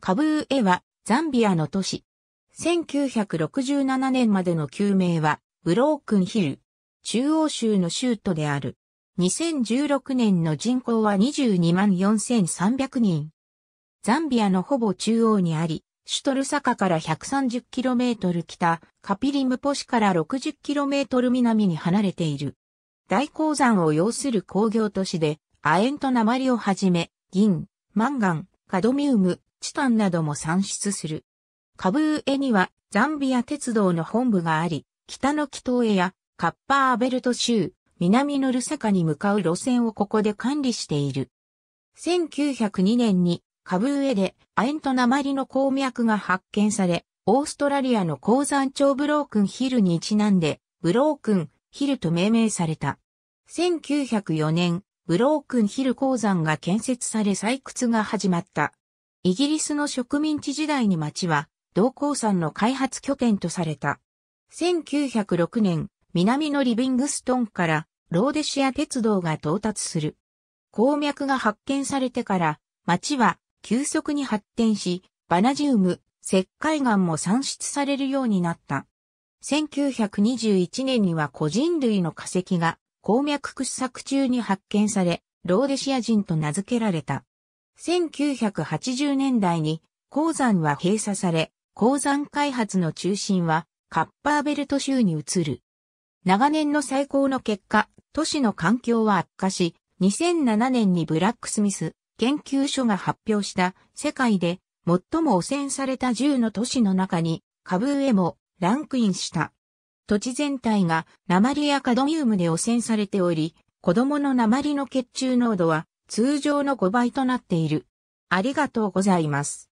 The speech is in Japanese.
カブーエは、ザンビアの都市。1967年までの旧名は、ブロークンヒル。中央州の州都である。2016年の人口は22万4300人。ザンビアのほぼ中央にあり、シュトルサカから 130km 北、カピリムポ市から 60km 南に離れている。大鉱山を要する工業都市で、アエンと鉛をはじめ、銀、マンガン、カドミウム、チタンなども産出する。カブーエにはザンビア鉄道の本部があり、北の北東へやカッパーアベルト州、南のルサカに向かう路線をここで管理している。1902年にカブーエでアエント鉛の鉱脈が発見され、オーストラリアの鉱山町ブロークンヒルにちなんで、ブロークンヒルと命名された。1904年、ブロークンヒル鉱山が建設され採掘が始まった。イギリスの植民地時代に町は、銅鉱山の開発拠点とされた。1906年、南のリビングストンからローデシア鉄道が到達する。鉱脈が発見されてから、町は急速に発展し、バナジウム、石灰岩も産出されるようになった。1921年には個人類の化石が鉱脈掘削中に発見され、ローデシア人と名付けられた。1980年代に鉱山は閉鎖され、鉱山開発の中心はカッパーベルト州に移る。長年の最高の結果、都市の環境は悪化し、2007年にブラックスミス研究所が発表した世界で最も汚染された10の都市の中にカブーエもランクインした。土地全体が鉛やカドミウムで汚染されており、子供の鉛の血中濃度は通常の5倍となっている。ありがとうございます。